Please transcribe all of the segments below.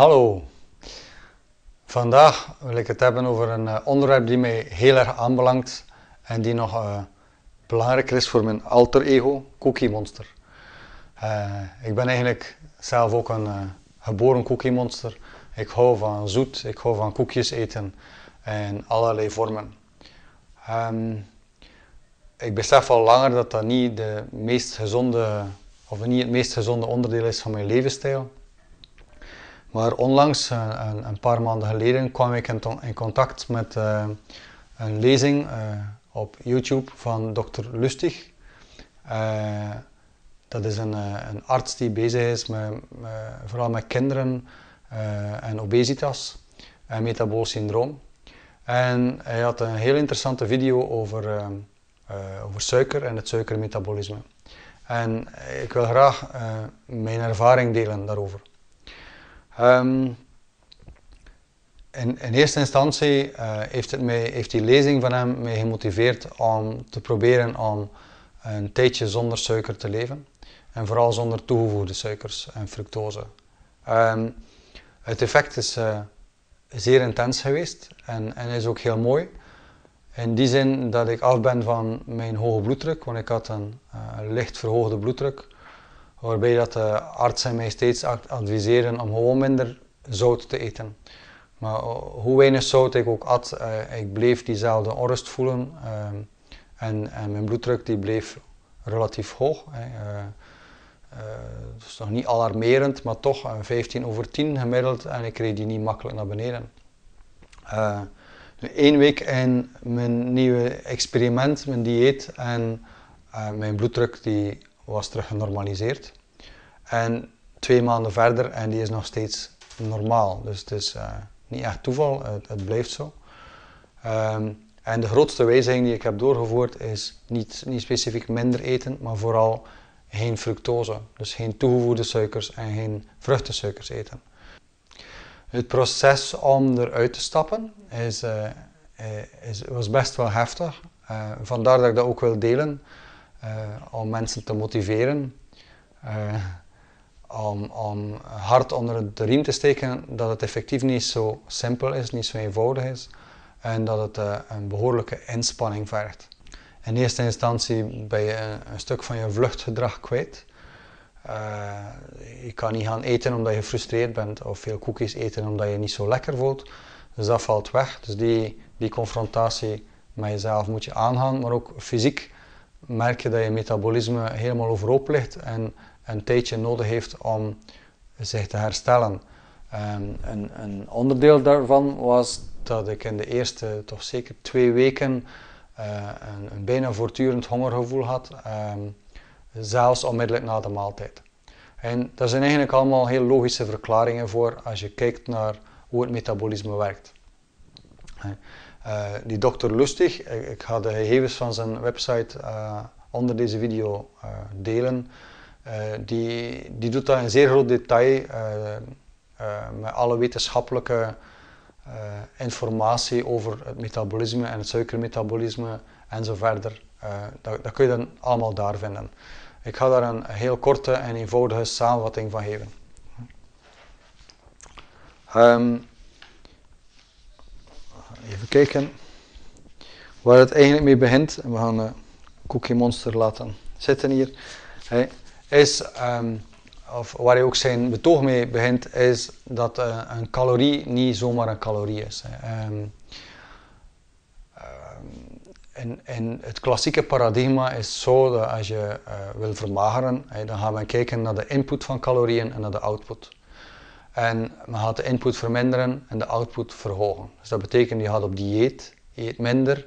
Hallo. Vandaag wil ik het hebben over een eh, onderwerp die mij heel erg aanbelangt en die nog eh, belangrijker is voor mijn alter ego, Cookie Monster. Eh, ik ben eigenlijk zelf ook een geboren Cookie Monster. Ik hou van zoet, ik hou van koekjes eten en allerlei vormen. Ehm, ik besef al langer dat dat niet, de meest gezonde, of niet het meest gezonde onderdeel is van mijn levensstijl. Maar onlangs, eh, een, een, paar maanden geleden, kwam ik in, contact met eh, een lezing eh, op YouTube van dokter Lustig. dat is een, een, arts die bezig is met, vooral met kinderen en obesitas en metabool syndroom. En hij had een heel interessante video over, over suiker en het suikermetabolisme. En ik wil graag mijn ervaring delen daarover. Ehm, in, in, eerste instantie eh, heeft, het heeft die lezing van hem mij gemotiveerd om te proberen om een tijdje zonder suiker te leven. En vooral zonder toegevoegde suikers en fructose. Ehm, het effect is eh, zeer intens geweest en, en, is ook heel mooi. In die zin dat ik af ben van mijn hoge bloeddruk, want ik had een eh, licht verhoogde bloeddruk. Waarbij dat de artsen mij steeds adviseren om gewoon minder zout te eten. Maar eh, hoe weinig zout ik ook at, uh, ik bleef diezelfde onrust voelen. Ehm, en, en, mijn bloeddruk die bleef relatief hoog. Hè. Eh, dat is nog niet alarmerend, maar toch 15 over 10 gemiddeld. En ik kreeg die niet makkelijk naar beneden. Eén week in mijn nieuwe experiment, mijn dieet. En mijn bloeddruk die was terug genormaliseerd. En twee maanden verder en die is nog steeds normaal. Dus het is eh, niet echt toeval, het, blijft zo. Ehm, en de grootste wijziging die ik heb doorgevoerd is niet, niet specifiek minder eten, maar vooral geen fructose. Dus geen toegevoegde suikers en geen vruchtensuikers eten. Het proces om eruit te stappen is, eh, eh, is was best wel heftig. vandaar dat ik dat ook wil delen. Eh, om mensen te motiveren, eh, om, om hard onder de riem te steken, dat het effectief niet zo simpel is, niet zo eenvoudig is en dat het eh, een behoorlijke inspanning vergt. In eerste instantie ben je een, stuk van je vluchtgedrag kwijt. je kan niet gaan eten omdat je gefrustreerd bent, of veel koekjes eten omdat je, niet zo lekker voelt. Dus dat valt weg. Dus die, die confrontatie met jezelf moet je aangaan, maar ook fysiek merk je dat je metabolisme helemaal overhoop ligt en een tijdje nodig heeft om zich te herstellen. een, een, onderdeel daarvan was dat ik in de eerste toch zeker twee weken eh, een, een, bijna voortdurend hongergevoel had, ehm, zelfs onmiddellijk na de maaltijd. En daar zijn eigenlijk allemaal heel logische verklaringen voor als je kijkt naar hoe het metabolisme werkt. Eh, die dokter Lustig, ik, ga de gegevens van zijn website eh, onder deze video eh, delen. die, die doet dat in zeer groot detail met alle wetenschappelijke informatie over het metabolisme en het suikermetabolisme en zo verder. dat, dat, kun je dan allemaal daar vinden. Ik ga daar een heel korte en eenvoudige samenvatting van geven. Ehm, even kijken waar het eigenlijk mee begint. En we gaan de eh, Cookie Monster laten zitten hier. Hey, is, ehm, of waar hij ook zijn betoog mee begint, is dat eh, een calorie niet zomaar een calorie is. Hey. Um, ehm, het klassieke paradigma is zo dat als je eh, wil vermageren, dan gaan we kijken naar de input van calorieën en naar de output. En men gaat de input verminderen en de output verhogen. Dus dat betekent je gaat op dieet, je eet minder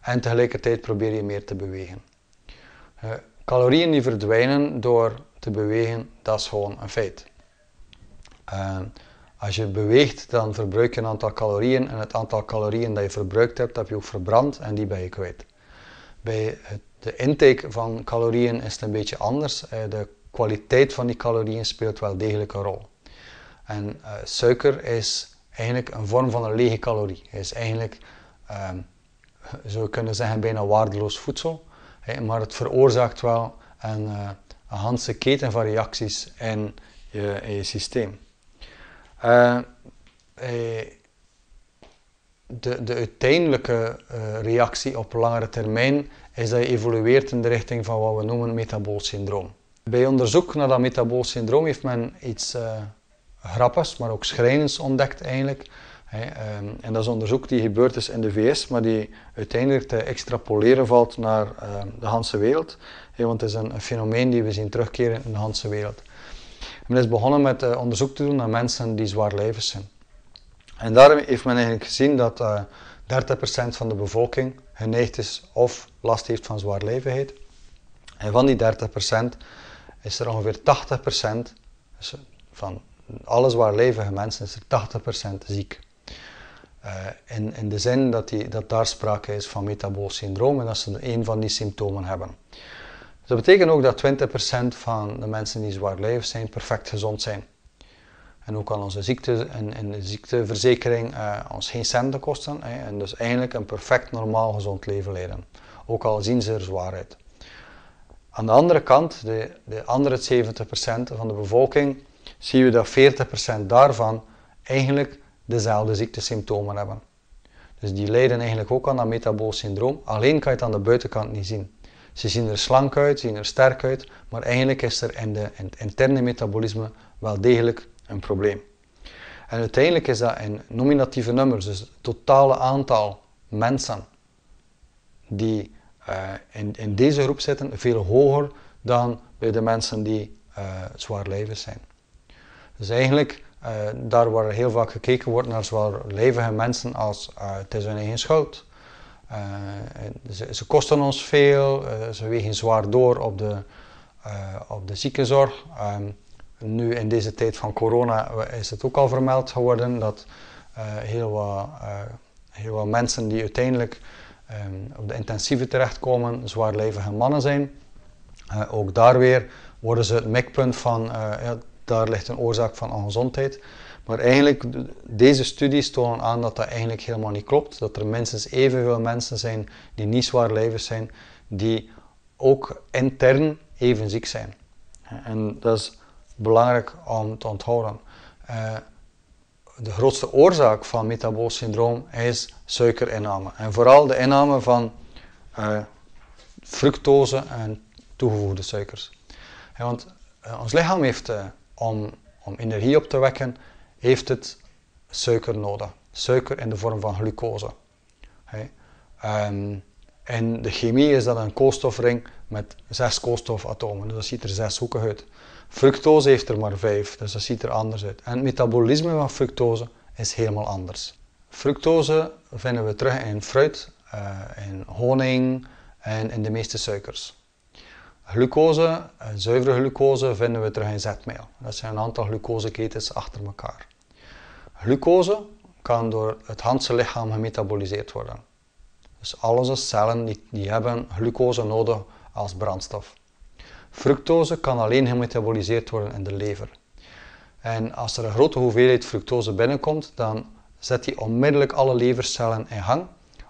en tegelijkertijd probeer je meer te bewegen. Uh, calorieën die verdwijnen door te bewegen, dat is gewoon een feit. Eh, als je beweegt, dan verbruik je een aantal calorieën en het aantal calorieën dat je verbruikt hebt, heb je ook verbrand en die ben je kwijt. Bij de intake van calorieën is het een beetje anders. Eh, de kwaliteit van die calorieën speelt wel degelijk een rol. En eh, suiker is eigenlijk een vorm van een lege calorie. Het is eigenlijk, um, zou je kunnen zeggen, bijna waardeloos voedsel. maar het veroorzaakt wel een, uh, een handse keten van reacties in je, in je systeem. Eh, de, de, uiteindelijke reactie op langere termijn is dat je evolueert in de richting van wat we noemen metabool syndroom. Bij onderzoek naar dat metabool syndroom heeft men iets grappes, maar ook schrijnends ontdekt eigenlijk. Ehm, en dat is onderzoek die gebeurd is in de VS, maar die uiteindelijk te extrapoleren valt naar ehm, de hele wereld. want het is een, fenomeen die we zien terugkeren in de hele wereld. Men is begonnen met eh, onderzoek te doen naar mensen die zwaarlijvig zijn. En daarom heeft men eigenlijk gezien dat 30% eh, van de bevolking geneigd is of last heeft van zwaar zwaarlijvigheid. En van die 30% is er ongeveer 80% dus, eh, van alles waar leven mensen is er 80% ziek. Eh, in, in de zin dat, die, dat daar sprake is van metabool syndroom en dat ze een van die symptomen hebben. Dus dat betekent ook dat 20% van de mensen die zwaarlijvig zijn, perfect gezond zijn. En ook kan onze ziekte en, de ziekteverzekering eh, ons geen centen kosten. Hè, en dus eigenlijk een perfect normaal gezond leven leiden. Ook al zien ze er zwaar uit. Aan de andere kant, de, de andere 70% van de bevolking zien we dat 40% daarvan eigenlijk dezelfde ziektesymptomen hebben. Dus die lijden eigenlijk ook aan dat metabool syndroom, alleen kan je het aan de buitenkant niet zien. Ze zien er slank uit, zien er sterk uit, maar eigenlijk is er in, de, in het interne metabolisme wel degelijk een probleem. En uiteindelijk is dat in nominatieve nummers, dus het totale aantal mensen die eh, in, in, deze groep zitten, veel hoger dan bij de mensen die uh, eh, zwaarlijvig zijn. Dus eigenlijk, eh, daar waar heel vaak gekeken wordt naar zowel levende mensen als uh, het is hun eigen schuld. Eh, ze, ze, kosten ons veel, ze wegen zwaar door op de, op de ziekenzorg. Ehm, nu in deze tijd van corona is het ook al vermeld geworden dat heel, wat, heel wat mensen die uiteindelijk ehm, op de intensieve terechtkomen levende mannen zijn. ook daar weer worden ze het mikpunt van daar ligt een oorzaak van ongezondheid. Maar eigenlijk, deze studies tonen aan dat dat eigenlijk helemaal niet klopt. Dat er minstens evenveel mensen zijn die niet zwaar lijven zijn, die ook intern even ziek zijn. En dat is belangrijk om te onthouden. Eh, de grootste oorzaak van metabool syndroom is suikerinname. En vooral de inname van eh, fructose en toegevoegde suikers. want eh, ons lichaam heeft om, om energie op te wekken, heeft het suiker nodig. Suiker in de vorm van glucose. Hey. Ehm, in de chemie is dat een koolstofring met zes koolstofatomen, dus dat ziet er zes hoeken uit. Fructose heeft er maar vijf, dus dat ziet er anders uit. En het metabolisme van fructose is helemaal anders. Fructose vinden we terug in fruit, eh, in honing en in de meeste suikers. Glucose, zuivere glucose, vinden we terug in zetmeel. Dat zijn een aantal glucoseketens achter elkaar. Glucose kan door het hele lichaam gemetaboliseerd worden. Dus al onze cellen die, die hebben glucose nodig als brandstof. Fructose kan alleen gemetaboliseerd worden in de lever. En als er een grote hoeveelheid fructose binnenkomt, dan zet die onmiddellijk alle levercellen in gang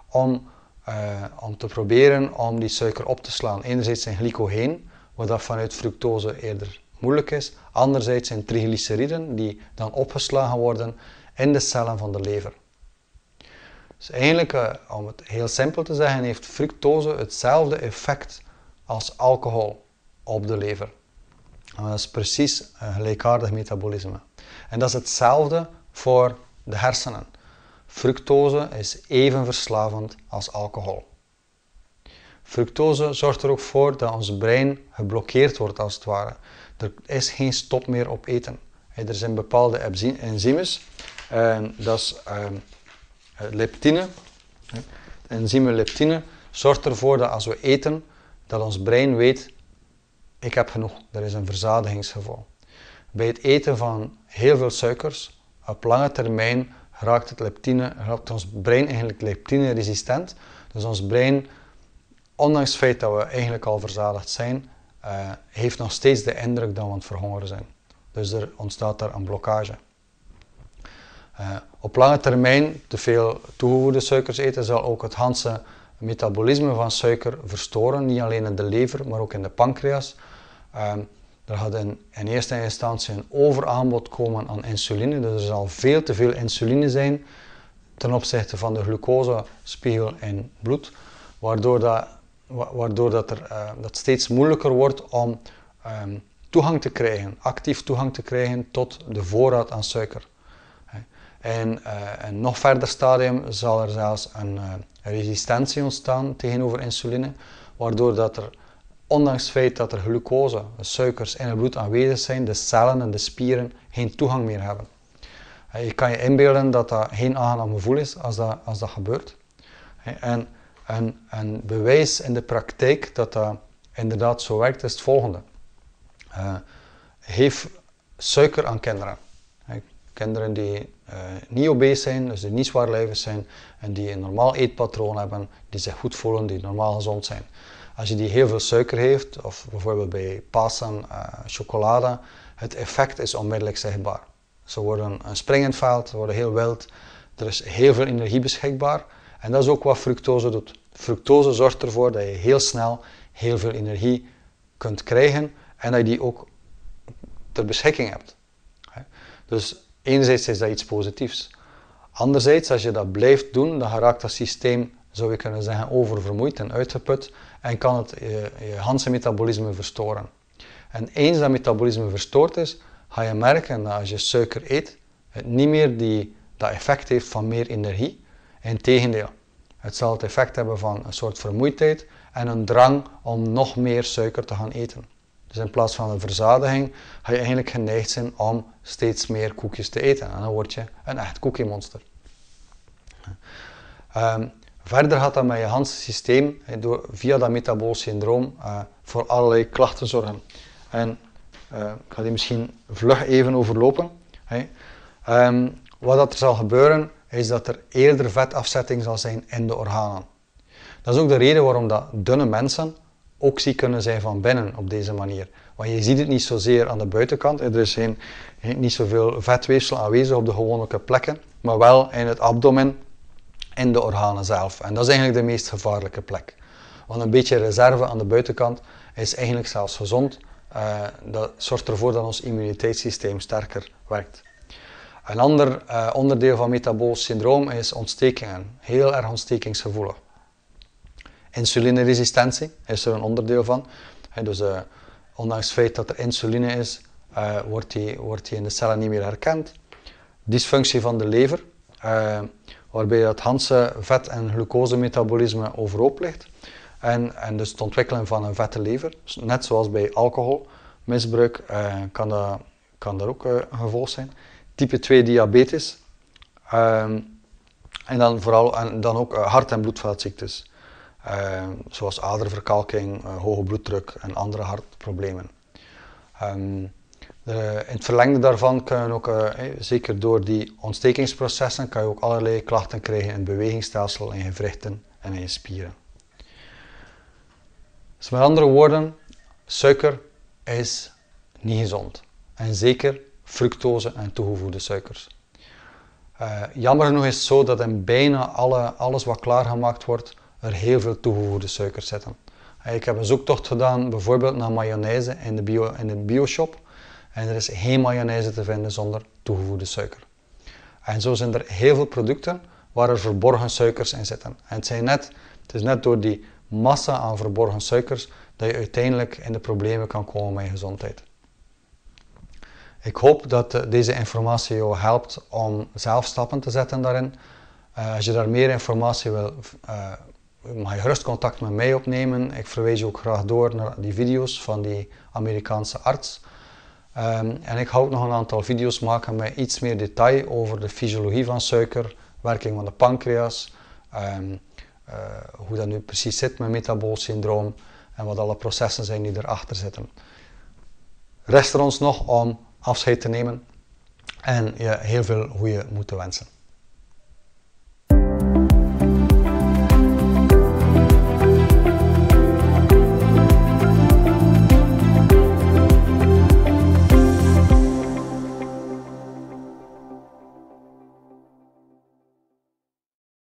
om eh, om te proberen om die suiker op te slaan. Enerzijds zijn glycogeen, wat dat vanuit fructose eerder moeilijk is. Anderzijds zijn triglyceriden, die dan opgeslagen worden in de cellen van de lever. Dus eigenlijk, eh, om het heel simpel te zeggen, heeft fructose hetzelfde effect als alcohol op de lever. dat is precies een gelijkaardig metabolisme. En dat is hetzelfde voor de hersenen. Fructose is even verslavend als alcohol. Fructose zorgt er ook voor dat ons brein geblokkeerd wordt als het ware. Er is geen stop meer op eten. Er zijn bepaalde enzymes, eh, dat is eh, eh, leptine. Het leptine zorgt ervoor dat als we eten, dat ons brein weet, ik heb genoeg, er is een verzadigingsgevoel. Bij het eten van heel veel suikers, op lange termijn raakt, het leptine, raakt ons brein eigenlijk leptine resistent. Dus ons brein, ondanks het feit dat we eigenlijk al verzadigd zijn, eh, heeft nog steeds de indruk dat we aan het verhongeren zijn. Dus er ontstaat daar een blokkage. Eh, op lange termijn, te veel toegevoegde suikers eten zal ook het hele metabolisme van suiker verstoren. Niet alleen in de lever, maar ook in de pancreas. Ehm, er gaat in, eerste instantie een overaanbod komen aan insuline. Dus er zal veel te veel insuline zijn ten opzichte van de glucosespiegel in bloed. Waardoor, dat, waardoor dat, er, eh, dat steeds moeilijker wordt om ehm, toegang te krijgen, actief toegang te krijgen tot de voorraad aan suiker. In eh, een nog verder stadium zal er zelfs een eh, resistentie ontstaan tegenover insuline, waardoor dat er Ondanks het feit dat er glucose, suikers in het bloed aanwezig zijn, de cellen en de spieren geen toegang meer hebben. Eh, je kan je inbeelden dat dat geen aangenaam gevoel is als dat, als dat gebeurt. Eh, en een, een bewijs in de praktijk dat dat inderdaad zo werkt is het volgende. Uh, suiker aan kinderen. Kinderen die niet obese zijn, dus die niet zwaarlijvig zijn en die een normaal eetpatroon hebben, die zich goed voelen, die normaal gezond zijn. Als je die heel veel suiker heeft, of bijvoorbeeld bij pasen, eh, chocolade, het effect is onmiddellijk zichtbaar. Ze worden een springend veld, ze worden heel wild, er is heel veel energie beschikbaar. En dat is ook wat fructose doet. Fructose zorgt ervoor dat je heel snel heel veel energie kunt krijgen en dat je die ook ter beschikking hebt. Dus enerzijds is dat iets positiefs. Anderzijds, als je dat blijft doen, dan raakt dat systeem, zou je kunnen zeggen, oververmoeid en uitgeput en kan het eh, je, je metabolisme verstoren. En eens dat metabolisme verstoord is, ga je merken dat als je suiker eet, het niet meer die, dat effect heeft van meer energie. Integendeel, het zal het effect hebben van een soort vermoeidheid en een drang om nog meer suiker te gaan eten. Dus in plaats van een verzadiging ga je eigenlijk geneigd zijn om steeds meer koekjes te eten. En dan word je een echt koekiemonster. Ehm, Verder gaat dat met je hele systeem via dat metabool syndroom eh, voor allerlei klachten zorgen. En eh, ik ga die misschien vlug even overlopen. Ehm, wat dat er zal gebeuren, is dat er eerder vetafzetting zal zijn in de organen. Dat is ook de reden waarom dat dunne mensen ook ziek kunnen zijn van binnen op deze manier. Want je ziet het niet zozeer aan de buitenkant. Er is geen, niet zoveel vetweefsel aanwezig op de gewone plekken, maar wel in het abdomen in de organen zelf. En dat is eigenlijk de meest gevaarlijke plek. Want een beetje reserve aan de buitenkant is eigenlijk zelfs gezond. Eh, dat zorgt ervoor dat ons immuniteitssysteem sterker werkt. Een ander eh, onderdeel van metabool syndroom is ontstekingen. Heel erg ontstekingsgevoelig. Insulineresistentie is er een onderdeel van. dus eh, ondanks het feit dat er insuline is, wordt, die, wordt die in de cellen niet meer herkend. Dysfunctie van de lever waarbij het Hanse vet- en glucosemetabolisme overhoop ligt. En, en dus het ontwikkelen van een vette lever, net zoals bij alcoholmisbruik, eh, kan, dat, kan daar ook eh, gevolg zijn. Type 2 diabetes. Ehm, en dan vooral en dan ook eh, hart- en bloedvaatziektes, ehm, zoals aderverkalking, eh, hoge bloeddruk en andere hartproblemen. Um, eh, in het verlengde daarvan kan je ook, eh, eh, zeker door die ontstekingsprocessen, kan je ook allerlei klachten krijgen in het bewegingsstelsel, in je gewrichten en in je spieren. Dus met andere woorden, suiker is niet gezond. En zeker fructose en toegevoegde suikers. jammer genoeg is het zo dat in bijna alle, alles wat klaargemaakt wordt, er heel veel toegevoegde suikers zitten. Ik heb een zoektocht gedaan bijvoorbeeld naar mayonaise in de, bio, in de bioshop. En er is geen mayonaise te vinden zonder toegevoegde suiker. En zo zijn er heel veel producten waar er verborgen suikers in zitten. En het, zijn net, het is net door die massa aan verborgen suikers dat je uiteindelijk in de problemen kan komen met je gezondheid. Ik hoop dat eh, deze informatie jou helpt om zelf stappen te zetten daarin. Eh, als je daar meer informatie wil, uh, mag je gerust contact met mij opnemen. Ik verwijs je ook graag door naar die video's van die Amerikaanse arts. Ehm, en ik ook nog een aantal video's maken met iets meer detail over de fysiologie van suiker, werking van de pancreas, ehm, eh, hoe dat nu precies zit met metabool syndroom en wat alle processen zijn die erachter zitten. Rest er ons nog om afscheid te nemen en je heel veel goede moeten wensen.